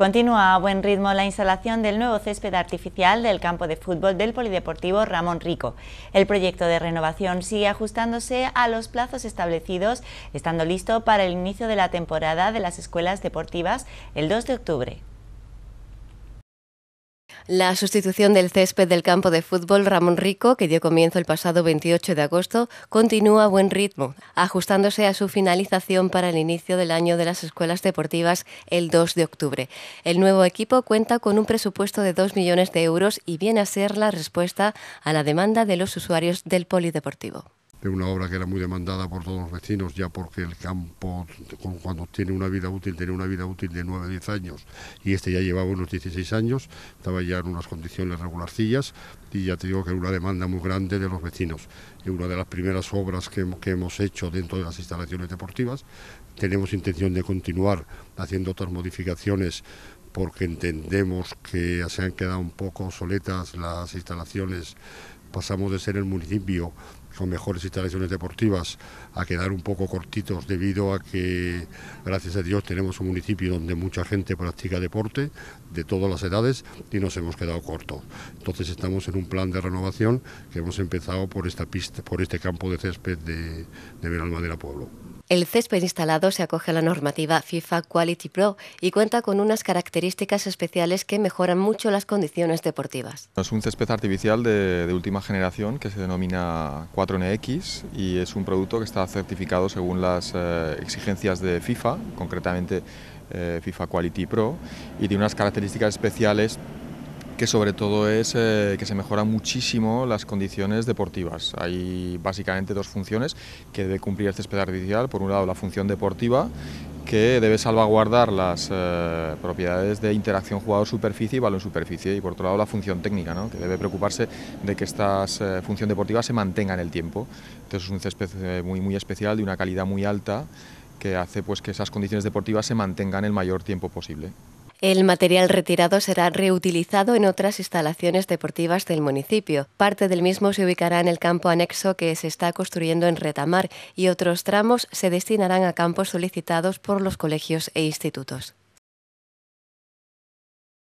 Continúa a buen ritmo la instalación del nuevo césped artificial del campo de fútbol del Polideportivo Ramón Rico. El proyecto de renovación sigue ajustándose a los plazos establecidos, estando listo para el inicio de la temporada de las escuelas deportivas el 2 de octubre. La sustitución del césped del campo de fútbol Ramón Rico, que dio comienzo el pasado 28 de agosto, continúa a buen ritmo, ajustándose a su finalización para el inicio del año de las escuelas deportivas el 2 de octubre. El nuevo equipo cuenta con un presupuesto de 2 millones de euros y viene a ser la respuesta a la demanda de los usuarios del polideportivo de una obra que era muy demandada por todos los vecinos, ya porque el campo, cuando tiene una vida útil, tiene una vida útil de 9 10 años, y este ya llevaba unos 16 años, estaba ya en unas condiciones regularcillas, y ya te digo que era una demanda muy grande de los vecinos. Es una de las primeras obras que, hemos hecho dentro de las instalaciones deportivas. Tenemos intención de continuar haciendo otras modificaciones porque entendemos que se han quedado un poco obsoletas las instalaciones pasamos de ser el municipio con mejores instalaciones deportivas a quedar un poco cortitos debido a que, gracias a Dios, tenemos un municipio donde mucha gente practica deporte de todas las edades y nos hemos quedado cortos. Entonces estamos en un plan de renovación que hemos empezado por esta pista, por este campo de césped de, de la Pueblo. El césped instalado se acoge a la normativa FIFA Quality Pro y cuenta con unas características especiales que mejoran mucho las condiciones deportivas. Es un césped artificial de, última generación que se denomina 4NX y es un producto que está certificado según las eh, exigencias de FIFA, concretamente eh, FIFA Quality Pro, y tiene unas características especiales que sobre todo es eh, que se mejoran muchísimo las condiciones deportivas. Hay básicamente dos funciones que debe cumplir el césped artificial. Por un lado, la función deportiva, que debe salvaguardar las eh, propiedades de interacción jugador-superficie y balón-superficie. Y por otro lado, la función técnica, que debe preocuparse de que estas funciones eh, función deportiva se mantengan en el tiempo. Entonces es un césped muy, muy especial, de una calidad muy alta, que hace pues, que esas condiciones deportivas se mantengan el mayor tiempo posible. El material retirado será reutilizado en otras instalaciones deportivas del municipio. Parte del mismo se ubicará en el campo anexo que se está construyendo en Retamar y otros tramos se destinarán a campos solicitados por los colegios e institutos.